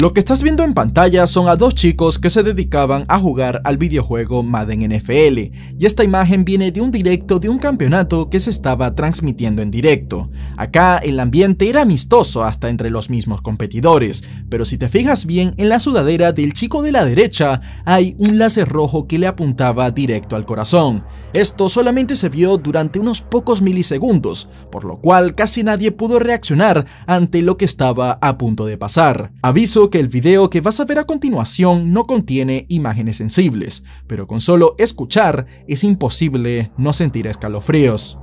Lo que estás viendo en pantalla son a dos chicos que se dedicaban a jugar al videojuego Madden NFL, y esta imagen viene de un directo de un campeonato que se estaba transmitiendo en directo. Acá el ambiente era amistoso hasta entre los mismos competidores, pero si te fijas bien en la sudadera del chico de la derecha hay un láser rojo que le apuntaba directo al corazón. Esto solamente se vio durante unos pocos milisegundos, por lo cual casi nadie pudo reaccionar ante lo que estaba a punto de pasar. Aviso que el video que vas a ver a continuación no contiene imágenes sensibles, pero con solo escuchar es imposible no sentir escalofríos.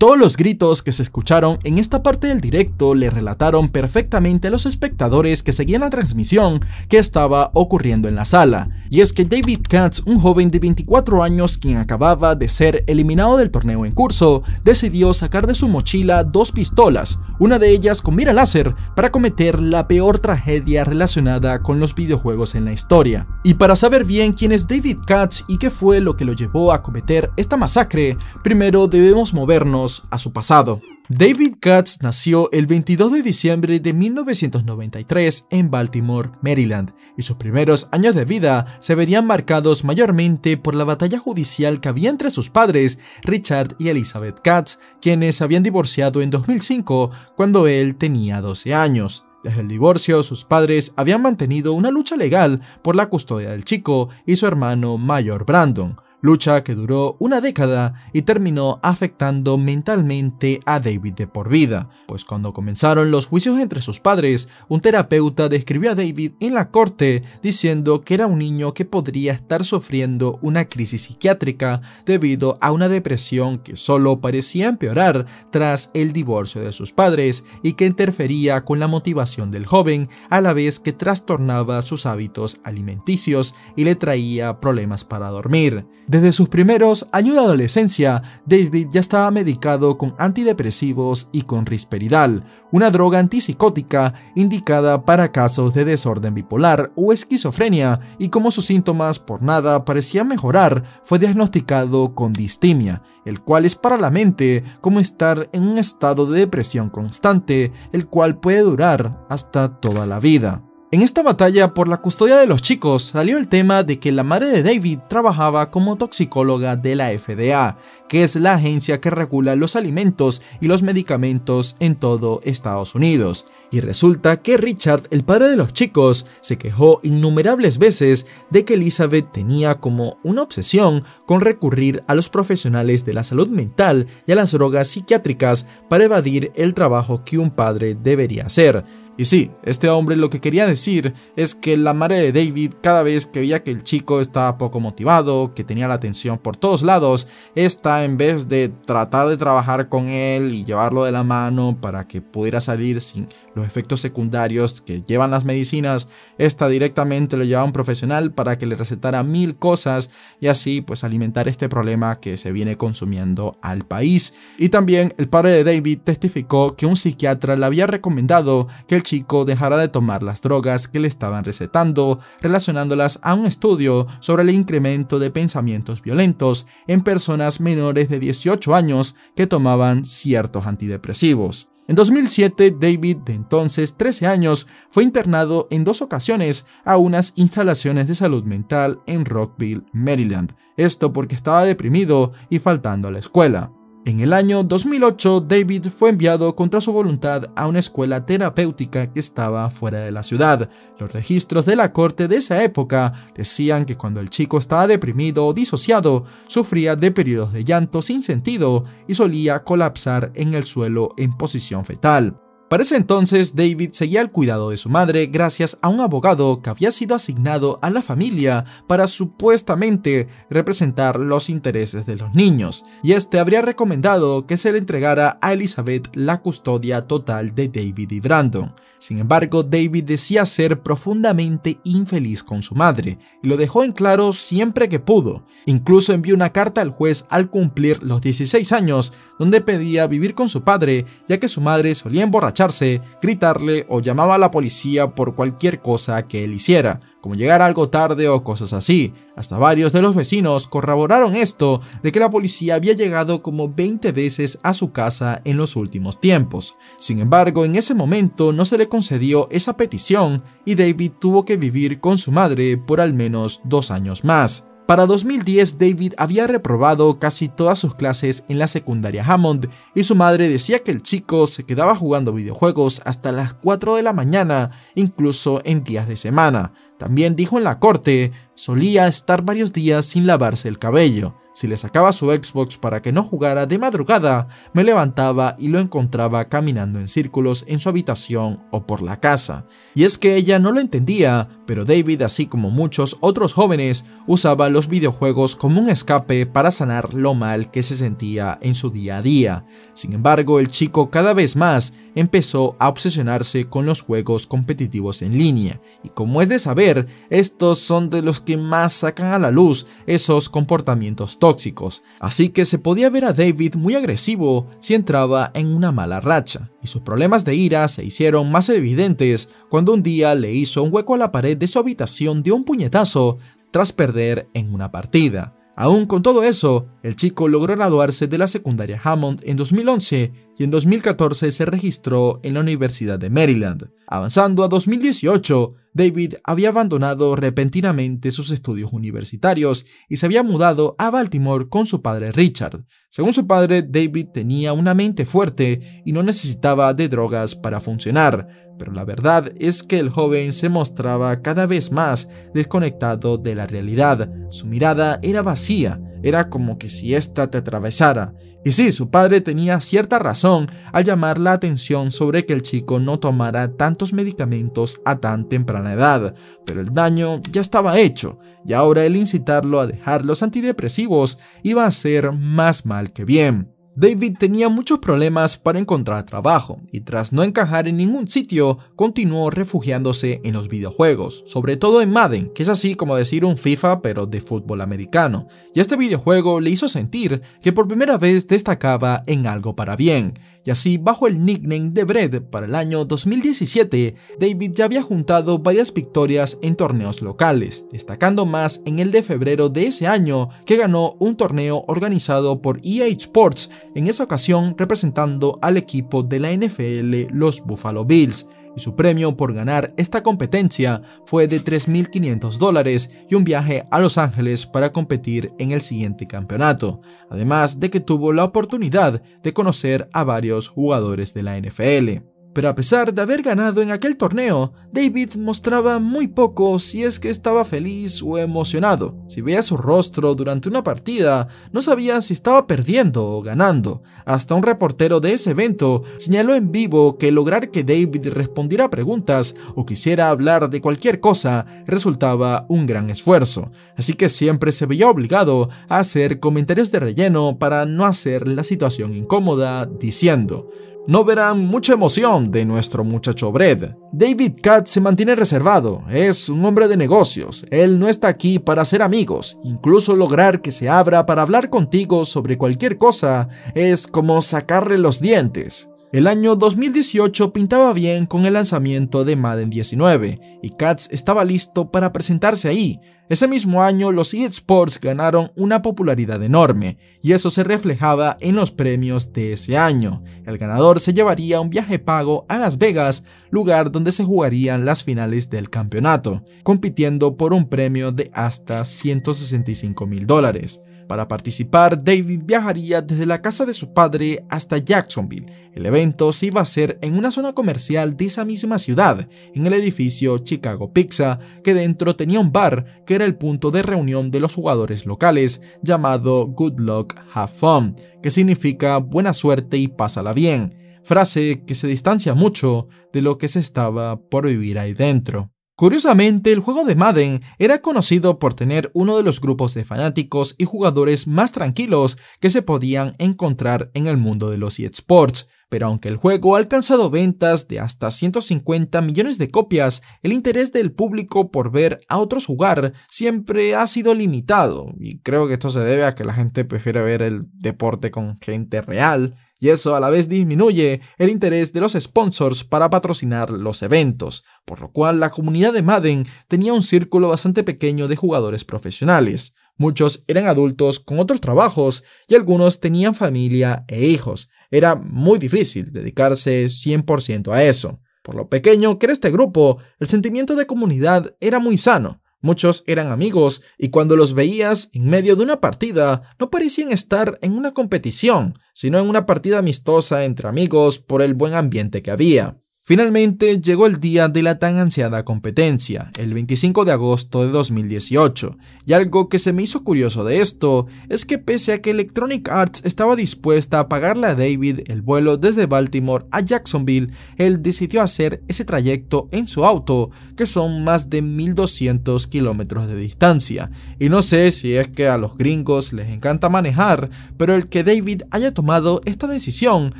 Todos los gritos que se escucharon en esta parte del directo le relataron perfectamente a los espectadores que seguían la transmisión que estaba ocurriendo en la sala. Y es que David Katz, un joven de 24 años quien acababa de ser eliminado del torneo en curso, decidió sacar de su mochila dos pistolas, una de ellas con mira láser, para cometer la peor tragedia relacionada con los videojuegos en la historia. Y para saber bien quién es David Katz y qué fue lo que lo llevó a cometer esta masacre, primero debemos movernos a su pasado. David Katz nació el 22 de diciembre de 1993 en Baltimore, Maryland, y sus primeros años de vida se verían marcados mayormente por la batalla judicial que había entre sus padres, Richard y Elizabeth Katz, quienes habían divorciado en 2005 cuando él tenía 12 años. Desde el divorcio, sus padres habían mantenido una lucha legal por la custodia del chico y su hermano mayor Brandon, lucha que duró una década y terminó afectando mentalmente a David de por vida, pues cuando comenzaron los juicios entre sus padres, un terapeuta describió a David en la corte diciendo que era un niño que podría estar sufriendo una crisis psiquiátrica debido a una depresión que solo parecía empeorar tras el divorcio de sus padres y que interfería con la motivación del joven a la vez que trastornaba sus hábitos alimenticios y le traía problemas para dormir. Desde sus primeros años de adolescencia, David ya estaba medicado con antidepresivos y con risperidal, una droga antipsicótica indicada para casos de desorden bipolar o esquizofrenia, y como sus síntomas por nada parecían mejorar, fue diagnosticado con distimia, el cual es para la mente como estar en un estado de depresión constante, el cual puede durar hasta toda la vida. En esta batalla por la custodia de los chicos salió el tema de que la madre de David trabajaba como toxicóloga de la FDA, que es la agencia que regula los alimentos y los medicamentos en todo Estados Unidos. Y resulta que Richard, el padre de los chicos, se quejó innumerables veces de que Elizabeth tenía como una obsesión con recurrir a los profesionales de la salud mental y a las drogas psiquiátricas para evadir el trabajo que un padre debería hacer. Y sí, este hombre lo que quería decir es que la madre de David cada vez que veía que el chico estaba poco motivado, que tenía la atención por todos lados, esta en vez de tratar de trabajar con él y llevarlo de la mano para que pudiera salir sin los efectos secundarios que llevan las medicinas, esta directamente lo llevaba a un profesional para que le recetara mil cosas y así pues alimentar este problema que se viene consumiendo al país. Y también el padre de David testificó que un psiquiatra le había recomendado que el chico dejara de tomar las drogas que le estaban recetando, relacionándolas a un estudio sobre el incremento de pensamientos violentos en personas menores de 18 años que tomaban ciertos antidepresivos. En 2007, David, de entonces 13 años, fue internado en dos ocasiones a unas instalaciones de salud mental en Rockville, Maryland. Esto porque estaba deprimido y faltando a la escuela. En el año 2008, David fue enviado contra su voluntad a una escuela terapéutica que estaba fuera de la ciudad. Los registros de la corte de esa época decían que cuando el chico estaba deprimido o disociado, sufría de periodos de llanto sin sentido y solía colapsar en el suelo en posición fetal. Para ese entonces, David seguía el cuidado de su madre gracias a un abogado que había sido asignado a la familia para supuestamente representar los intereses de los niños, y este habría recomendado que se le entregara a Elizabeth la custodia total de David y Brandon. Sin embargo, David decía ser profundamente infeliz con su madre, y lo dejó en claro siempre que pudo. Incluso envió una carta al juez al cumplir los 16 años, donde pedía vivir con su padre, ya que su madre solía emborracharse, gritarle o llamaba a la policía por cualquier cosa que él hiciera, como llegar algo tarde o cosas así. Hasta varios de los vecinos corroboraron esto de que la policía había llegado como 20 veces a su casa en los últimos tiempos. Sin embargo, en ese momento no se le concedió esa petición y David tuvo que vivir con su madre por al menos dos años más. Para 2010, David había reprobado casi todas sus clases en la secundaria Hammond y su madre decía que el chico se quedaba jugando videojuegos hasta las 4 de la mañana, incluso en días de semana. También dijo en la corte, solía estar varios días sin lavarse el cabello. Si le sacaba su Xbox para que no jugara de madrugada, me levantaba y lo encontraba caminando en círculos en su habitación o por la casa. Y es que ella no lo entendía, pero David, así como muchos otros jóvenes, usaba los videojuegos como un escape para sanar lo mal que se sentía en su día a día. Sin embargo, el chico cada vez más empezó a obsesionarse con los juegos competitivos en línea, y como es de saber, estos son de los que más sacan a la luz esos comportamientos tóxicos tóxicos, así que se podía ver a David muy agresivo si entraba en una mala racha, y sus problemas de ira se hicieron más evidentes cuando un día le hizo un hueco a la pared de su habitación de un puñetazo tras perder en una partida. Aún con todo eso, el chico logró graduarse de la secundaria Hammond en 2011 y en 2014 se registró en la Universidad de Maryland. Avanzando a 2018, David había abandonado repentinamente sus estudios universitarios y se había mudado a Baltimore con su padre Richard. Según su padre, David tenía una mente fuerte y no necesitaba de drogas para funcionar, pero la verdad es que el joven se mostraba cada vez más desconectado de la realidad. Su mirada era vacía era como que si ésta te atravesara. Y sí, su padre tenía cierta razón al llamar la atención sobre que el chico no tomara tantos medicamentos a tan temprana edad, pero el daño ya estaba hecho, y ahora el incitarlo a dejar los antidepresivos iba a ser más mal que bien. David tenía muchos problemas para encontrar trabajo y tras no encajar en ningún sitio, continuó refugiándose en los videojuegos, sobre todo en Madden, que es así como decir un FIFA pero de fútbol americano. Y este videojuego le hizo sentir que por primera vez destacaba en algo para bien, y así bajo el nickname de Bread para el año 2017, David ya había juntado varias victorias en torneos locales, destacando más en el de febrero de ese año que ganó un torneo organizado por EA Sports, en esa ocasión representando al equipo de la NFL, los Buffalo Bills y su premio por ganar esta competencia fue de 3.500 y un viaje a Los Ángeles para competir en el siguiente campeonato, además de que tuvo la oportunidad de conocer a varios jugadores de la NFL. Pero a pesar de haber ganado en aquel torneo, David mostraba muy poco si es que estaba feliz o emocionado. Si veía su rostro durante una partida, no sabía si estaba perdiendo o ganando. Hasta un reportero de ese evento señaló en vivo que lograr que David respondiera preguntas o quisiera hablar de cualquier cosa resultaba un gran esfuerzo, así que siempre se veía obligado a hacer comentarios de relleno para no hacer la situación incómoda, diciendo, no verán mucha emoción de nuestro muchacho Bred. David Katz se mantiene reservado, es un hombre de negocios, él no está aquí para ser amigos, incluso lograr que se abra para hablar contigo sobre cualquier cosa es como sacarle los dientes. El año 2018 pintaba bien con el lanzamiento de Madden 19 y Katz estaba listo para presentarse ahí. Ese mismo año los eSports ganaron una popularidad enorme y eso se reflejaba en los premios de ese año. El ganador se llevaría un viaje pago a Las Vegas, lugar donde se jugarían las finales del campeonato, compitiendo por un premio de hasta 165 mil dólares. Para participar, David viajaría desde la casa de su padre hasta Jacksonville. El evento se iba a hacer en una zona comercial de esa misma ciudad, en el edificio Chicago Pizza, que dentro tenía un bar que era el punto de reunión de los jugadores locales, llamado Good Luck Have Fun, que significa buena suerte y pásala bien, frase que se distancia mucho de lo que se estaba por vivir ahí dentro. Curiosamente, el juego de Madden era conocido por tener uno de los grupos de fanáticos y jugadores más tranquilos que se podían encontrar en el mundo de los eSports. Pero aunque el juego ha alcanzado ventas de hasta 150 millones de copias, el interés del público por ver a otros jugar siempre ha sido limitado, y creo que esto se debe a que la gente prefiere ver el deporte con gente real y eso a la vez disminuye el interés de los sponsors para patrocinar los eventos, por lo cual la comunidad de Madden tenía un círculo bastante pequeño de jugadores profesionales. Muchos eran adultos con otros trabajos y algunos tenían familia e hijos. Era muy difícil dedicarse 100% a eso. Por lo pequeño que era este grupo, el sentimiento de comunidad era muy sano, Muchos eran amigos y cuando los veías en medio de una partida no parecían estar en una competición, sino en una partida amistosa entre amigos por el buen ambiente que había. Finalmente llegó el día de la tan ansiada competencia, el 25 de agosto de 2018, y algo que se me hizo curioso de esto es que pese a que Electronic Arts estaba dispuesta a pagarle a David el vuelo desde Baltimore a Jacksonville, él decidió hacer ese trayecto en su auto, que son más de 1200 kilómetros de distancia, y no sé si es que a los gringos les encanta manejar, pero el que David haya tomado esta decisión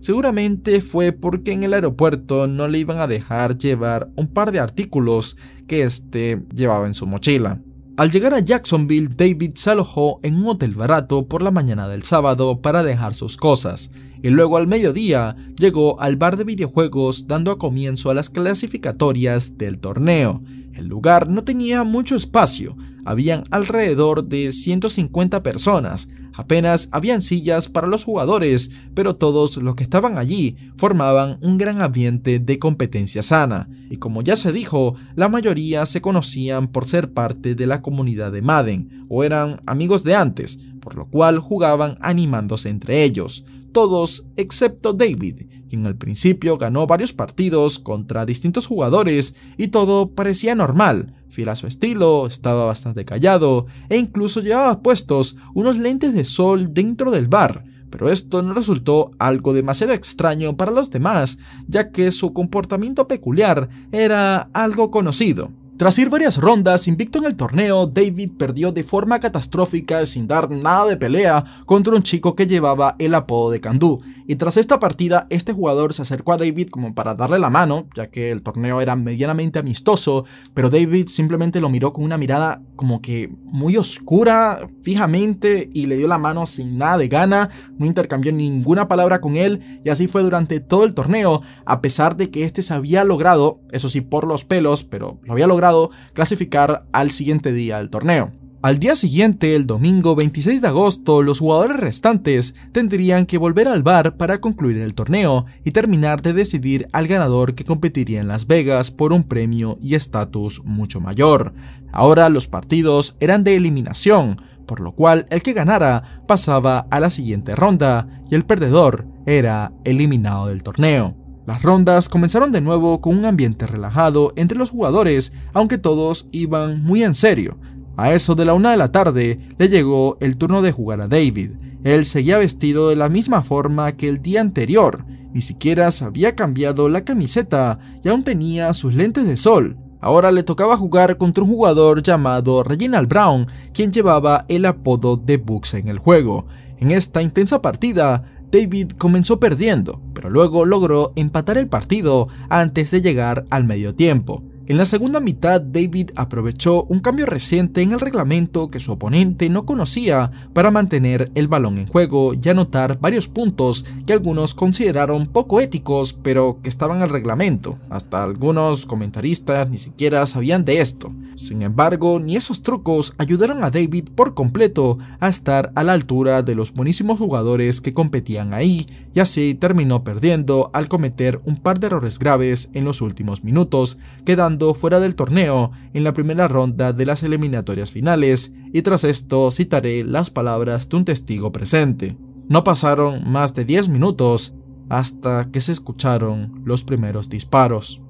seguramente fue porque en el aeropuerto no le iban a dejar llevar un par de artículos que éste llevaba en su mochila. Al llegar a Jacksonville, David se alojó en un hotel barato por la mañana del sábado para dejar sus cosas y luego al mediodía llegó al bar de videojuegos dando a comienzo a las clasificatorias del torneo. El lugar no tenía mucho espacio, habían alrededor de 150 personas, apenas habían sillas para los jugadores, pero todos los que estaban allí formaban un gran ambiente de competencia sana, y como ya se dijo, la mayoría se conocían por ser parte de la comunidad de Madden, o eran amigos de antes, por lo cual jugaban animándose entre ellos todos excepto David, quien al principio ganó varios partidos contra distintos jugadores y todo parecía normal, fiel a su estilo, estaba bastante callado e incluso llevaba puestos unos lentes de sol dentro del bar, pero esto no resultó algo demasiado extraño para los demás, ya que su comportamiento peculiar era algo conocido. Tras ir varias rondas invicto en el torneo, David perdió de forma catastrófica sin dar nada de pelea contra un chico que llevaba el apodo de Candú. Y tras esta partida, este jugador se acercó a David como para darle la mano, ya que el torneo era medianamente amistoso, pero David simplemente lo miró con una mirada como que muy oscura, fijamente, y le dio la mano sin nada de gana, no intercambió ninguna palabra con él, y así fue durante todo el torneo, a pesar de que este se había logrado, eso sí por los pelos, pero lo había logrado clasificar al siguiente día del torneo. Al día siguiente, el domingo 26 de agosto, los jugadores restantes tendrían que volver al bar para concluir el torneo y terminar de decidir al ganador que competiría en Las Vegas por un premio y estatus mucho mayor. Ahora los partidos eran de eliminación, por lo cual el que ganara pasaba a la siguiente ronda y el perdedor era eliminado del torneo. Las rondas comenzaron de nuevo con un ambiente relajado entre los jugadores, aunque todos iban muy en serio. A eso de la una de la tarde le llegó el turno de jugar a David. Él seguía vestido de la misma forma que el día anterior, ni siquiera se había cambiado la camiseta y aún tenía sus lentes de sol. Ahora le tocaba jugar contra un jugador llamado Reginald Brown, quien llevaba el apodo de Bux en el juego. En esta intensa partida, David comenzó perdiendo, pero luego logró empatar el partido antes de llegar al medio tiempo, en la segunda mitad, David aprovechó un cambio reciente en el reglamento que su oponente no conocía para mantener el balón en juego y anotar varios puntos que algunos consideraron poco éticos, pero que estaban al reglamento. Hasta algunos comentaristas ni siquiera sabían de esto. Sin embargo, ni esos trucos ayudaron a David por completo a estar a la altura de los buenísimos jugadores que competían ahí, y así terminó perdiendo al cometer un par de errores graves en los últimos minutos, quedando fuera del torneo en la primera ronda de las eliminatorias finales, y tras esto citaré las palabras de un testigo presente. No pasaron más de 10 minutos hasta que se escucharon los primeros disparos.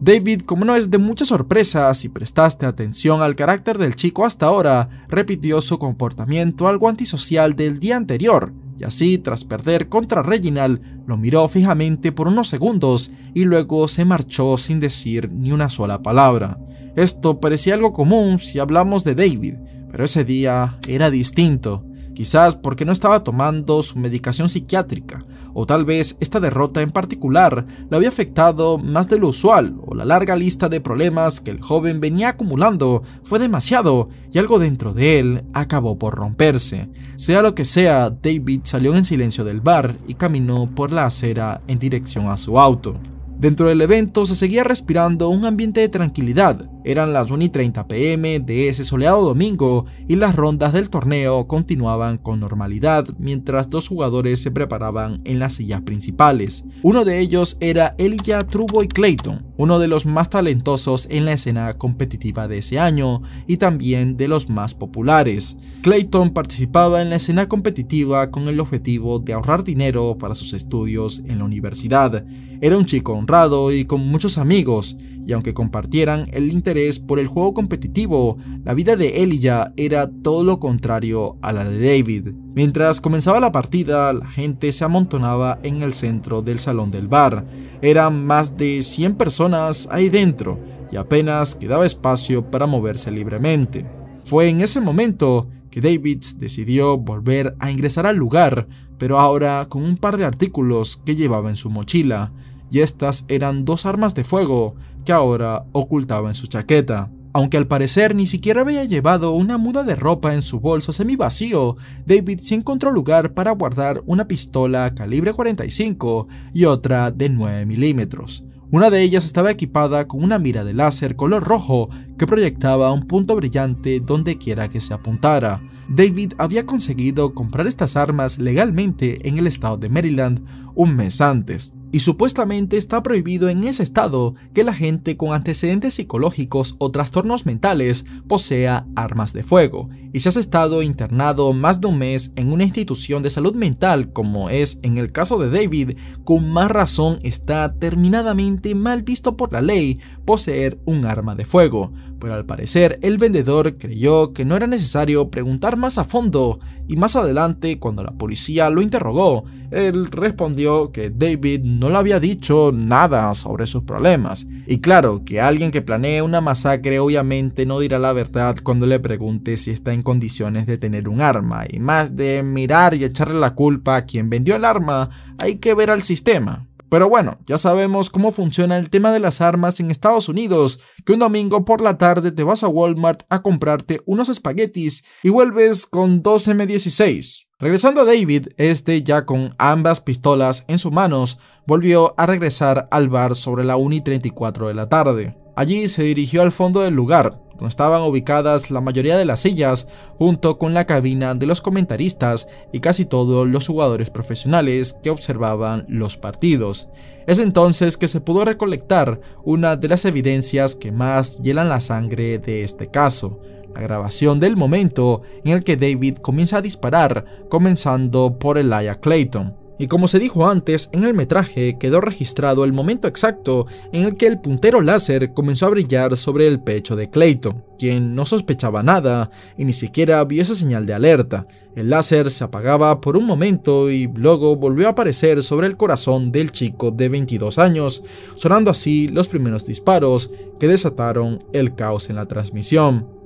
David, como no es de mucha sorpresa si prestaste atención al carácter del chico hasta ahora, repitió su comportamiento algo antisocial del día anterior, y así, tras perder contra Reginald, lo miró fijamente por unos segundos y luego se marchó sin decir ni una sola palabra. Esto parecía algo común si hablamos de David, pero ese día era distinto, quizás porque no estaba tomando su medicación psiquiátrica, o tal vez esta derrota en particular la había afectado más de lo usual, o la larga lista de problemas que el joven venía acumulando fue demasiado y algo dentro de él acabó por romperse. Sea lo que sea, David salió en silencio del bar y caminó por la acera en dirección a su auto. Dentro del evento se seguía respirando un ambiente de tranquilidad, eran las 1 y 30 pm de ese soleado domingo y las rondas del torneo continuaban con normalidad mientras dos jugadores se preparaban en las sillas principales. Uno de ellos era Elijah Truboy Clayton, uno de los más talentosos en la escena competitiva de ese año y también de los más populares. Clayton participaba en la escena competitiva con el objetivo de ahorrar dinero para sus estudios en la universidad. Era un chico honrado y con muchos amigos, y aunque compartieran el interés por el juego competitivo, la vida de Elijah era todo lo contrario a la de David. Mientras comenzaba la partida, la gente se amontonaba en el centro del salón del bar. Eran más de 100 personas ahí dentro y apenas quedaba espacio para moverse libremente. Fue en ese momento que David decidió volver a ingresar al lugar, pero ahora con un par de artículos que llevaba en su mochila, y estas eran dos armas de fuego que ahora ocultaba en su chaqueta. Aunque al parecer ni siquiera había llevado una muda de ropa en su bolso semivacío, David se encontró lugar para guardar una pistola calibre 45 y otra de 9 milímetros. Una de ellas estaba equipada con una mira de láser color rojo que proyectaba un punto brillante donde quiera que se apuntara. David había conseguido comprar estas armas legalmente en el estado de Maryland un mes antes y supuestamente está prohibido en ese estado que la gente con antecedentes psicológicos o trastornos mentales posea armas de fuego, y si has estado internado más de un mes en una institución de salud mental como es en el caso de David, con más razón está terminadamente mal visto por la ley poseer un arma de fuego, pero al parecer el vendedor creyó que no era necesario preguntar más a fondo y más adelante cuando la policía lo interrogó, él respondió que David no le había dicho nada sobre sus problemas. Y claro, que alguien que planee una masacre obviamente no dirá la verdad cuando le pregunte si está en condiciones de tener un arma, y más de mirar y echarle la culpa a quien vendió el arma, hay que ver al sistema. Pero bueno, ya sabemos cómo funciona el tema de las armas en Estados Unidos, que un domingo por la tarde te vas a Walmart a comprarte unos espaguetis y vuelves con dos M16. Regresando a David, este ya con ambas pistolas en sus manos, volvió a regresar al bar sobre la 1 y 34 de la tarde. Allí se dirigió al fondo del lugar, estaban ubicadas la mayoría de las sillas, junto con la cabina de los comentaristas y casi todos los jugadores profesionales que observaban los partidos. Es entonces que se pudo recolectar una de las evidencias que más hielan la sangre de este caso, la grabación del momento en el que David comienza a disparar, comenzando por Elia Clayton. Y como se dijo antes, en el metraje quedó registrado el momento exacto en el que el puntero láser comenzó a brillar sobre el pecho de Clayton, quien no sospechaba nada y ni siquiera vio esa señal de alerta. El láser se apagaba por un momento y luego volvió a aparecer sobre el corazón del chico de 22 años, sonando así los primeros disparos que desataron el caos en la transmisión.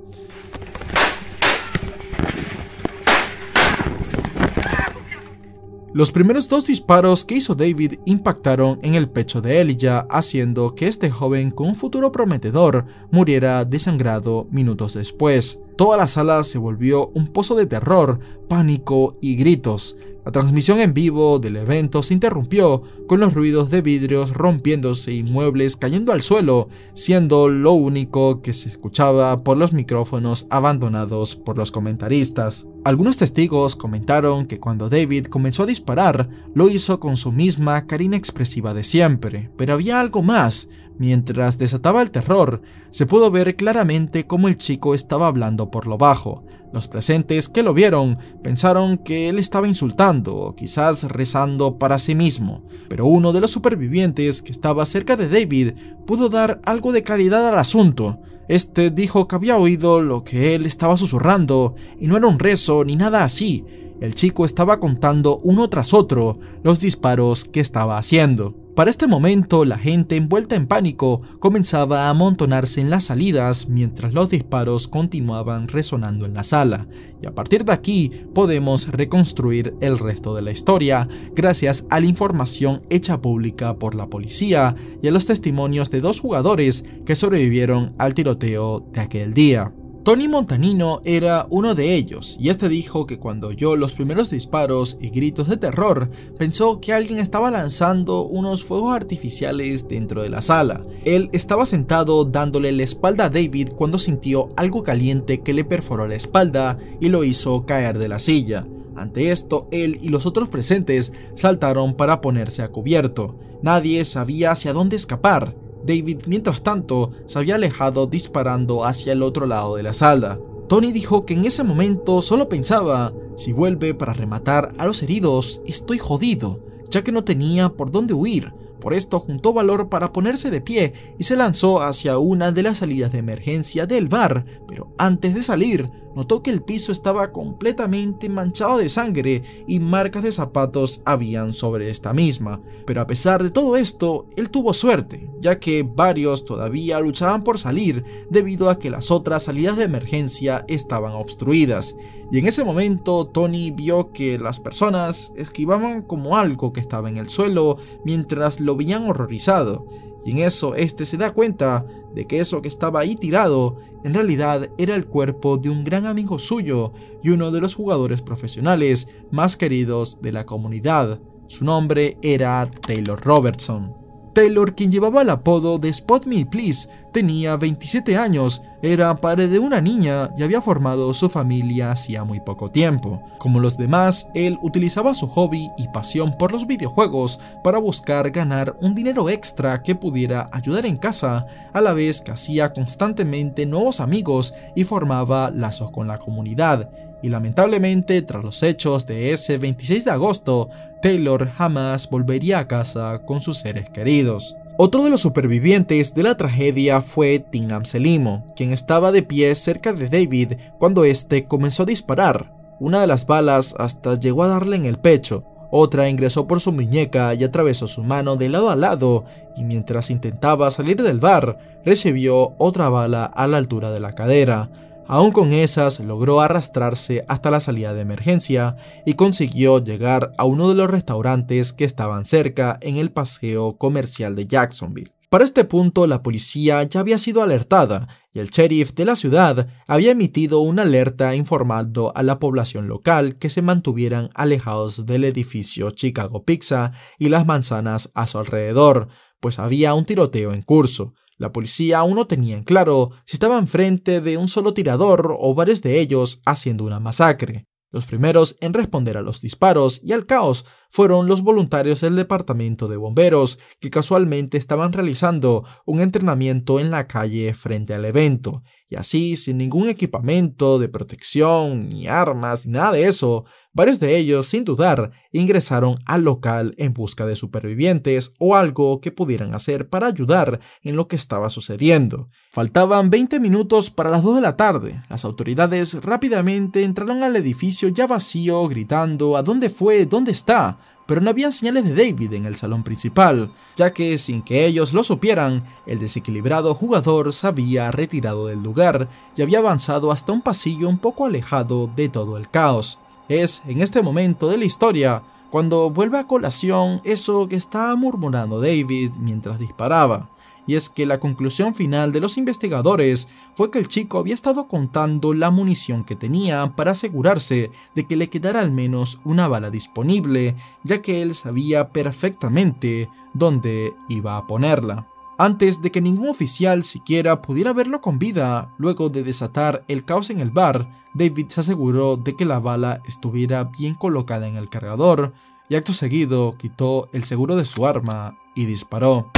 Los primeros dos disparos que hizo David impactaron en el pecho de Elijah, haciendo que este joven con un futuro prometedor muriera desangrado minutos después. Toda la sala se volvió un pozo de terror, pánico y gritos, la transmisión en vivo del evento se interrumpió con los ruidos de vidrios rompiéndose y muebles cayendo al suelo, siendo lo único que se escuchaba por los micrófonos abandonados por los comentaristas. Algunos testigos comentaron que cuando David comenzó a disparar, lo hizo con su misma carina expresiva de siempre, pero había algo más, Mientras desataba el terror, se pudo ver claramente cómo el chico estaba hablando por lo bajo. Los presentes que lo vieron pensaron que él estaba insultando o quizás rezando para sí mismo, pero uno de los supervivientes que estaba cerca de David pudo dar algo de claridad al asunto. Este dijo que había oído lo que él estaba susurrando y no era un rezo ni nada así. El chico estaba contando uno tras otro los disparos que estaba haciendo. Para este momento, la gente envuelta en pánico comenzaba a amontonarse en las salidas mientras los disparos continuaban resonando en la sala, y a partir de aquí podemos reconstruir el resto de la historia gracias a la información hecha pública por la policía y a los testimonios de dos jugadores que sobrevivieron al tiroteo de aquel día. Tony Montanino era uno de ellos y este dijo que cuando oyó los primeros disparos y gritos de terror, pensó que alguien estaba lanzando unos fuegos artificiales dentro de la sala. Él estaba sentado dándole la espalda a David cuando sintió algo caliente que le perforó la espalda y lo hizo caer de la silla. Ante esto, él y los otros presentes saltaron para ponerse a cubierto. Nadie sabía hacia dónde escapar. David, mientras tanto, se había alejado disparando hacia el otro lado de la salda. Tony dijo que en ese momento solo pensaba, si vuelve para rematar a los heridos, estoy jodido, ya que no tenía por dónde huir, por esto juntó valor para ponerse de pie y se lanzó hacia una de las salidas de emergencia del bar, pero antes de salir notó que el piso estaba completamente manchado de sangre y marcas de zapatos habían sobre esta misma. Pero a pesar de todo esto, él tuvo suerte, ya que varios todavía luchaban por salir debido a que las otras salidas de emergencia estaban obstruidas. Y en ese momento Tony vio que las personas esquivaban como algo que estaba en el suelo mientras lo veían horrorizado, y en eso este se da cuenta de que eso que estaba ahí tirado en realidad era el cuerpo de un gran amigo suyo y uno de los jugadores profesionales más queridos de la comunidad. Su nombre era Taylor Robertson. Taylor, quien llevaba el apodo de Spot Me Please, tenía 27 años, era padre de una niña y había formado su familia hacía muy poco tiempo. Como los demás, él utilizaba su hobby y pasión por los videojuegos para buscar ganar un dinero extra que pudiera ayudar en casa, a la vez que hacía constantemente nuevos amigos y formaba lazos con la comunidad y lamentablemente tras los hechos de ese 26 de agosto, Taylor jamás volvería a casa con sus seres queridos. Otro de los supervivientes de la tragedia fue Tim Selimo, quien estaba de pie cerca de David cuando este comenzó a disparar. Una de las balas hasta llegó a darle en el pecho, otra ingresó por su muñeca y atravesó su mano de lado a lado, y mientras intentaba salir del bar, recibió otra bala a la altura de la cadera. Aún con esas, logró arrastrarse hasta la salida de emergencia y consiguió llegar a uno de los restaurantes que estaban cerca en el paseo comercial de Jacksonville. Para este punto, la policía ya había sido alertada y el sheriff de la ciudad había emitido una alerta informando a la población local que se mantuvieran alejados del edificio Chicago Pizza y las manzanas a su alrededor, pues había un tiroteo en curso. La policía aún no tenía en claro si estaba enfrente de un solo tirador o varios de ellos haciendo una masacre. Los primeros en responder a los disparos y al caos fueron los voluntarios del departamento de bomberos, que casualmente estaban realizando un entrenamiento en la calle frente al evento, y así, sin ningún equipamiento de protección, ni armas, ni nada de eso, varios de ellos, sin dudar, ingresaron al local en busca de supervivientes o algo que pudieran hacer para ayudar en lo que estaba sucediendo. Faltaban 20 minutos para las 2 de la tarde. Las autoridades rápidamente entraron al edificio ya vacío gritando ¿A dónde fue? ¿Dónde está? pero no habían señales de David en el salón principal, ya que sin que ellos lo supieran, el desequilibrado jugador se había retirado del lugar y había avanzado hasta un pasillo un poco alejado de todo el caos. Es en este momento de la historia cuando vuelve a colación eso que estaba murmurando David mientras disparaba y es que la conclusión final de los investigadores fue que el chico había estado contando la munición que tenía para asegurarse de que le quedara al menos una bala disponible, ya que él sabía perfectamente dónde iba a ponerla antes de que ningún oficial siquiera pudiera verlo con vida. Luego de desatar el caos en el bar, David se aseguró de que la bala estuviera bien colocada en el cargador y acto seguido quitó el seguro de su arma y disparó.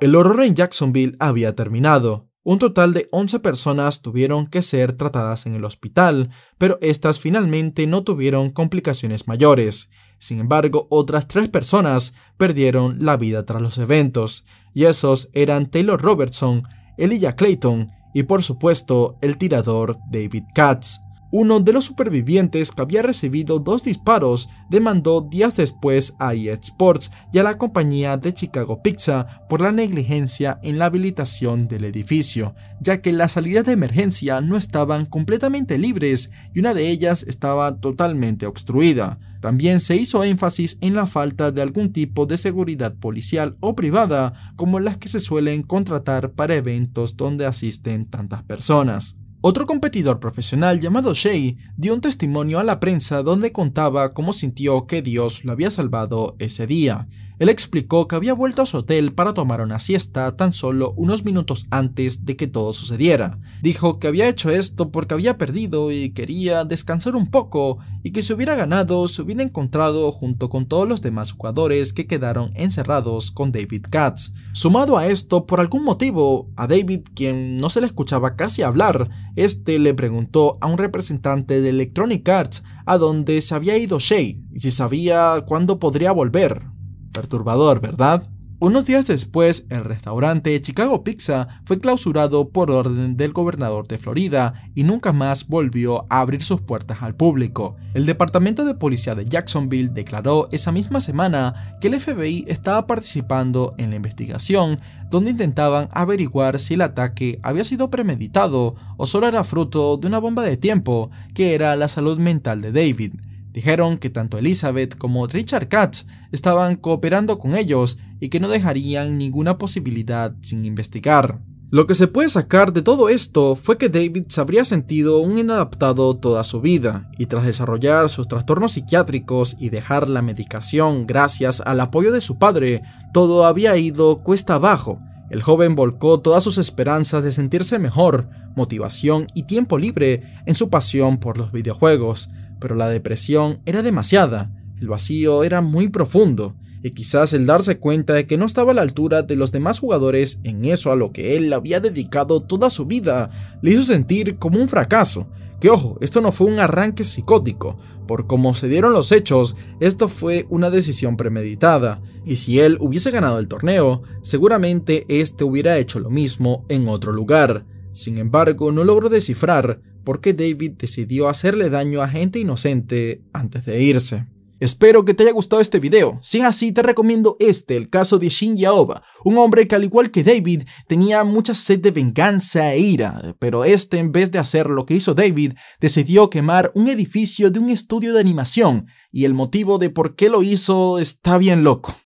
El horror en Jacksonville había terminado. Un total de 11 personas tuvieron que ser tratadas en el hospital, pero estas finalmente no tuvieron complicaciones mayores. Sin embargo, otras tres personas perdieron la vida tras los eventos, y esos eran Taylor Robertson, Elijah Clayton y por supuesto el tirador David Katz. Uno de los supervivientes que había recibido dos disparos demandó días después a ESports Sports y a la compañía de Chicago Pizza por la negligencia en la habilitación del edificio, ya que las salidas de emergencia no estaban completamente libres y una de ellas estaba totalmente obstruida. También se hizo énfasis en la falta de algún tipo de seguridad policial o privada como las que se suelen contratar para eventos donde asisten tantas personas. Otro competidor profesional llamado Shea dio un testimonio a la prensa donde contaba cómo sintió que Dios lo había salvado ese día, él explicó que había vuelto a su hotel para tomar una siesta tan solo unos minutos antes de que todo sucediera. Dijo que había hecho esto porque había perdido y quería descansar un poco y que si hubiera ganado se hubiera encontrado junto con todos los demás jugadores que quedaron encerrados con David Katz. Sumado a esto, por algún motivo, a David, quien no se le escuchaba casi hablar, este le preguntó a un representante de Electronic Arts a dónde se había ido Shay y si sabía cuándo podría volver. Perturbador, ¿verdad? Unos días después, el restaurante Chicago Pizza fue clausurado por orden del gobernador de Florida y nunca más volvió a abrir sus puertas al público. El Departamento de Policía de Jacksonville declaró esa misma semana que el FBI estaba participando en la investigación donde intentaban averiguar si el ataque había sido premeditado o solo era fruto de una bomba de tiempo que era la salud mental de David. Dijeron que tanto Elizabeth como Richard Katz estaban cooperando con ellos y que no dejarían ninguna posibilidad sin investigar. Lo que se puede sacar de todo esto fue que David se habría sentido un inadaptado toda su vida, y tras desarrollar sus trastornos psiquiátricos y dejar la medicación gracias al apoyo de su padre, todo había ido cuesta abajo, el joven volcó todas sus esperanzas de sentirse mejor, motivación y tiempo libre en su pasión por los videojuegos, pero la depresión era demasiada, el vacío era muy profundo, y quizás el darse cuenta de que no estaba a la altura de los demás jugadores en eso a lo que él había dedicado toda su vida, le hizo sentir como un fracaso. Que ojo, esto no fue un arranque psicótico, por como se dieron los hechos, esto fue una decisión premeditada, y si él hubiese ganado el torneo, seguramente este hubiera hecho lo mismo en otro lugar. Sin embargo, no logró descifrar por qué David decidió hacerle daño a gente inocente antes de irse. Espero que te haya gustado este video, si es así te recomiendo este, el caso de Shin Yaoba, un hombre que al igual que David tenía mucha sed de venganza e ira, pero este en vez de hacer lo que hizo David, decidió quemar un edificio de un estudio de animación, y el motivo de por qué lo hizo está bien loco.